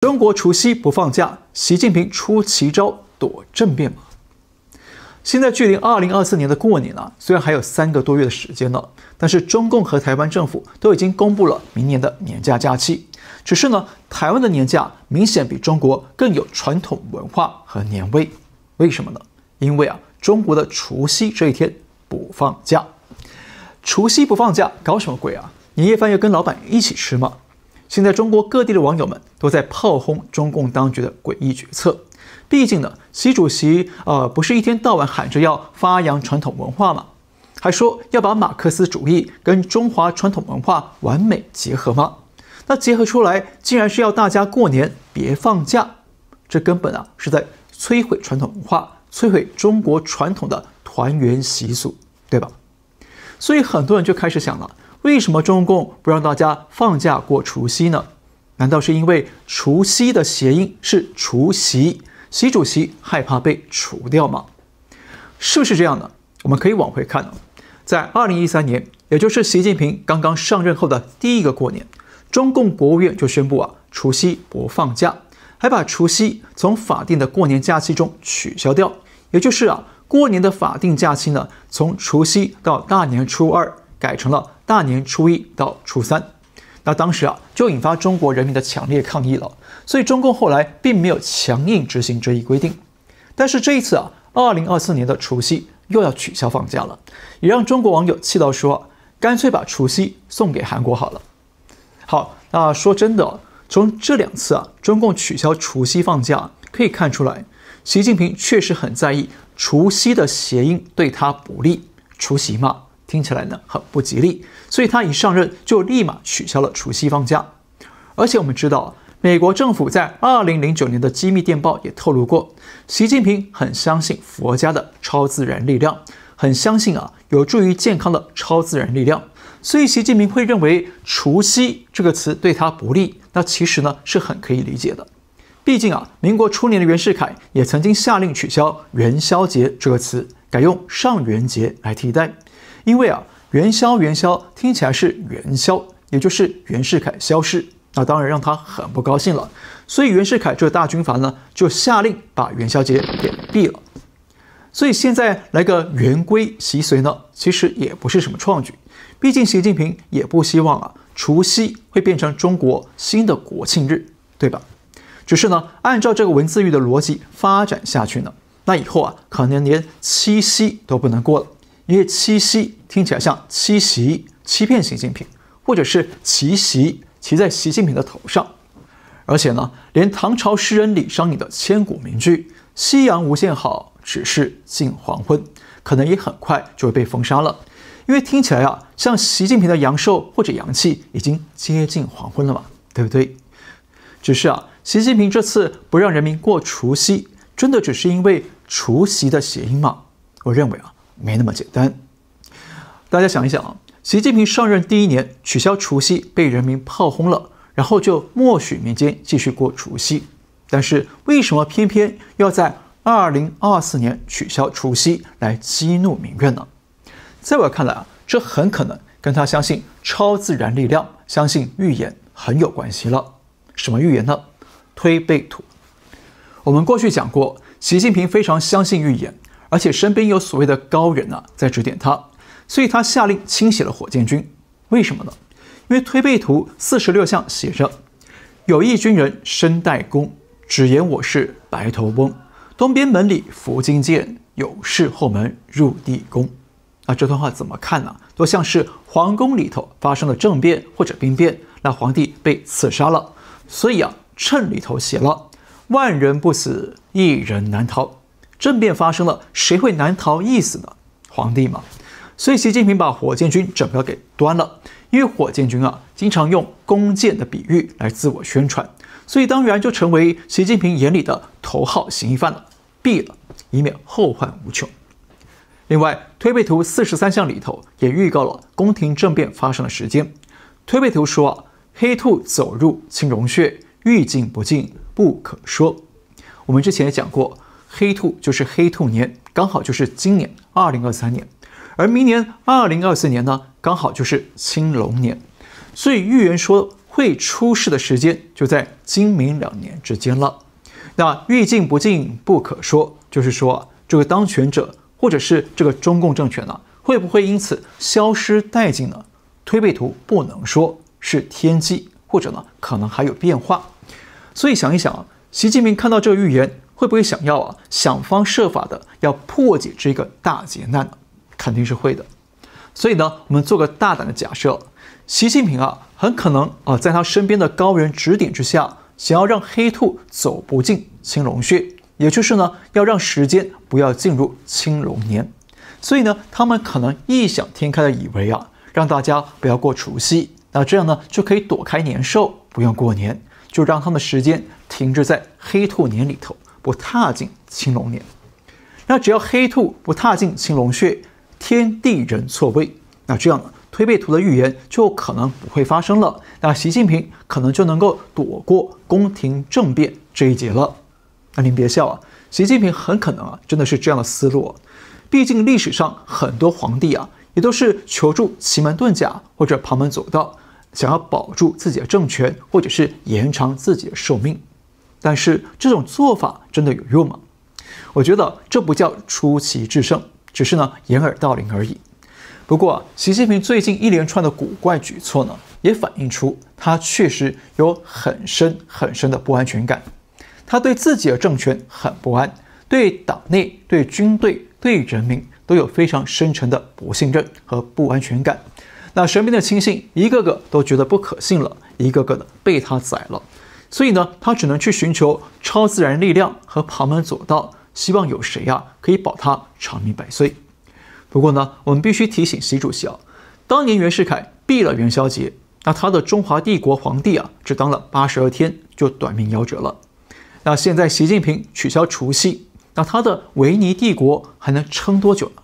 中国除夕不放假，习近平出奇招躲政变吗？现在距离二零二四年的过年啊，虽然还有三个多月的时间了，但是中共和台湾政府都已经公布了明年的年假假期。只是呢，台湾的年假明显比中国更有传统文化和年味。为什么呢？因为啊，中国的除夕这一天不放假，除夕不放假搞什么鬼啊？年夜饭要跟老板一起吃吗？现在中国各地的网友们都在炮轰中共当局的诡异决策。毕竟呢，习主席呃不是一天到晚喊着要发扬传统文化吗？还说要把马克思主义跟中华传统文化完美结合吗？那结合出来竟然是要大家过年别放假，这根本啊是在摧毁传统文化，摧毁中国传统的团圆习俗，对吧？所以很多人就开始想了，为什么中共不让大家放假过除夕呢？难道是因为除夕的谐音是除夕，习主席害怕被除掉吗？是不是这样呢？我们可以往回看，在二零一三年，也就是习近平刚刚上任后的第一个过年，中共国务院就宣布啊，除夕不放假，还把除夕从法定的过年假期中取消掉，也就是啊。过年的法定假期呢，从除夕到大年初二改成了大年初一到初三。那当时啊，就引发中国人民的强烈抗议了。所以中共后来并没有强硬执行这一规定。但是这一次啊，二零二四年的除夕又要取消放假了，也让中国网友气到说，干脆把除夕送给韩国好了。好，那说真的，从这两次啊，中共取消除夕放假可以看出来，习近平确实很在意。除夕的谐音对他不利，除夕嘛，听起来呢很不吉利，所以他一上任就立马取消了除夕放假。而且我们知道，美国政府在二零零九年的机密电报也透露过，习近平很相信佛家的超自然力量，很相信啊有助于健康的超自然力量，所以习近平会认为除夕这个词对他不利，那其实呢是很可以理解的。毕竟啊，民国初年的袁世凯也曾经下令取消“元宵节”这个词，改用“上元节”来替代。因为啊，“元宵元宵”听起来是“元宵”，也就是袁世凯消失，那当然让他很不高兴了。所以袁世凯这大军阀呢，就下令把元宵节给毙了。所以现在来个圆规习随呢，其实也不是什么创举。毕竟习近平也不希望啊，除夕会变成中国新的国庆日，对吧？只是呢，按照这个文字狱的逻辑发展下去呢，那以后啊，可能连七夕都不能过了，因为七夕听起来像“七袭”欺骗习近平，或者是“奇袭”骑在习近平的头上。而且呢，连唐朝诗人李商隐的千古名句“夕阳无限好，只是近黄昏”，可能也很快就会被封杀了，因为听起来啊，像习近平的阳寿或者阳气已经接近黄昏了嘛，对不对？只是啊。习近平这次不让人民过除夕，真的只是因为除夕的谐音吗？我认为啊，没那么简单。大家想一想啊，习近平上任第一年取消除夕被人民炮轰了，然后就默许民间继续过除夕。但是为什么偏偏要在2024年取消除夕来激怒民怨呢？在我看来啊，这很可能跟他相信超自然力量、相信预言很有关系了。什么预言呢？推背图，我们过去讲过，习近平非常相信预言，而且身边有所谓的高人呢，在指点他，所以他下令清洗了火箭军。为什么呢？因为推背图四十六项写着：“有一军人身带弓，只言我是白头翁。东边门里福金见，有事后门入地宫。”那这段话怎么看呢？都像是皇宫里头发生了政变或者兵变，那皇帝被刺杀了。所以啊。衬里头写了“万人不死，一人难逃”。政变发生了，谁会难逃一死呢？皇帝嘛。所以习近平把火箭军整个给端了，因为火箭军啊，经常用弓箭的比喻来自我宣传，所以当然就成为习近平眼里的头号嫌疑犯了，毙了，以免后患无穷。另外，推背图四十三项里头也预告了宫廷政变发生的时间。推背图说啊，黑兔走入青龙穴。欲尽不尽，不可说。我们之前也讲过，黑兔就是黑兔年，刚好就是今年二零二三年，而明年二零二四年呢，刚好就是青龙年，所以预言说会出事的时间就在今明两年之间了。那欲进不进，不可说，就是说这个当权者或者是这个中共政权呢，会不会因此消失殆尽呢？推背图不能说是天机，或者呢，可能还有变化。所以想一想啊，习近平看到这个预言，会不会想要啊，想方设法的要破解这个大劫难呢？肯定是会的。所以呢，我们做个大胆的假设，习近平啊，很可能啊，在他身边的高人指点之下，想要让黑兔走不进青龙穴，也就是呢，要让时间不要进入青龙年。所以呢，他们可能异想天开的以为啊，让大家不要过除夕，那这样呢，就可以躲开年兽，不用过年。就让他的时间停滞在黑兔年里头，不踏进青龙年。那只要黑兔不踏进青龙穴，天地人错位，那这样推背图的预言就可能不会发生了。那习近平可能就能够躲过宫廷政变这一劫了。那您别笑啊，习近平很可能啊真的是这样的思路。毕竟历史上很多皇帝啊也都是求助奇门遁甲或者旁门左道。想要保住自己的政权，或者是延长自己的寿命，但是这种做法真的有用吗？我觉得这不叫出奇制胜，只是呢掩耳盗铃而已。不过，习近平最近一连串的古怪举措呢，也反映出他确实有很深很深的不安全感，他对自己的政权很不安，对党内、对军队、对人民都有非常深沉的不信任和不安全感。那身边的亲信一个个都觉得不可信了，一个个的被他宰了。所以呢，他只能去寻求超自然力量和旁门左道，希望有谁啊可以保他长命百岁。不过呢，我们必须提醒习主席啊，当年袁世凯毙了元宵节，那他的中华帝国皇帝啊只当了八十二天就短命夭折了。那现在习近平取消除夕，那他的维尼帝国还能撑多久呢？